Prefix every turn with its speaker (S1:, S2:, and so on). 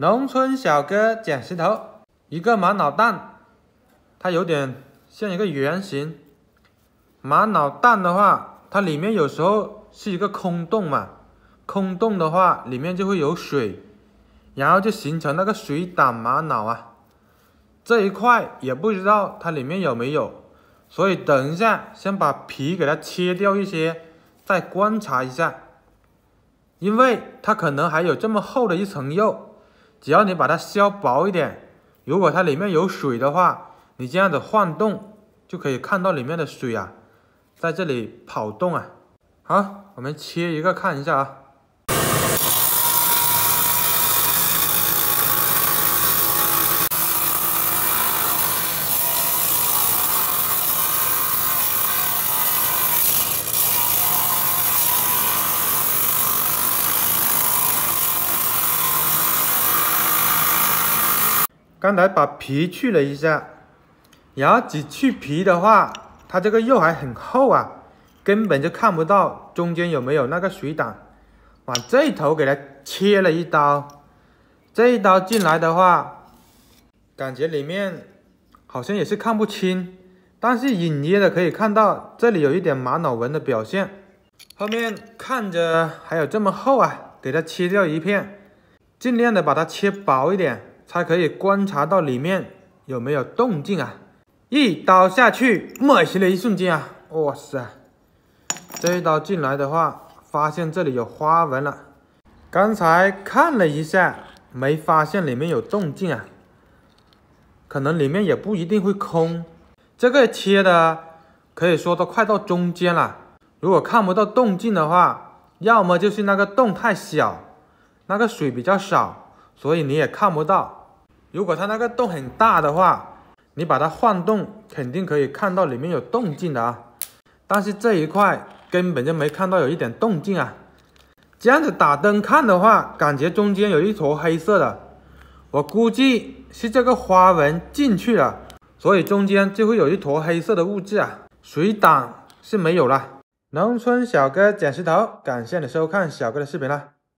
S1: 农村小哥捡石头，一个玛瑙蛋，它有点像一个圆形。玛瑙蛋的话，它里面有时候是一个空洞嘛，空洞的话里面就会有水，然后就形成那个水胆玛瑙啊。这一块也不知道它里面有没有，所以等一下先把皮给它切掉一些，再观察一下，因为它可能还有这么厚的一层肉。只要你把它削薄一点，如果它里面有水的话，你这样子晃动就可以看到里面的水啊，在这里跑动啊。好，我们切一个看一下啊。刚才把皮去了一下，然后只去皮的话，它这个肉还很厚啊，根本就看不到中间有没有那个水胆。往这头给它切了一刀，这一刀进来的话，感觉里面好像也是看不清，但是隐约的可以看到这里有一点玛瑙纹的表现。后面看着还有这么厚啊，给它切掉一片，尽量的把它切薄一点。才可以观察到里面有没有动静啊！一刀下去，没形的一瞬间啊，哇塞！这一刀进来的话，发现这里有花纹了。刚才看了一下，没发现里面有动静啊。可能里面也不一定会空。这个切的可以说都快到中间了。如果看不到动静的话，要么就是那个洞太小，那个水比较少，所以你也看不到。如果它那个洞很大的话，你把它晃动，肯定可以看到里面有动静的啊。但是这一块根本就没看到有一点动静啊。这样子打灯看的话，感觉中间有一坨黑色的，我估计是这个花纹进去了，所以中间就会有一坨黑色的物质啊。水胆是没有了。农村小哥捡石头，感谢你收看小哥的视频了。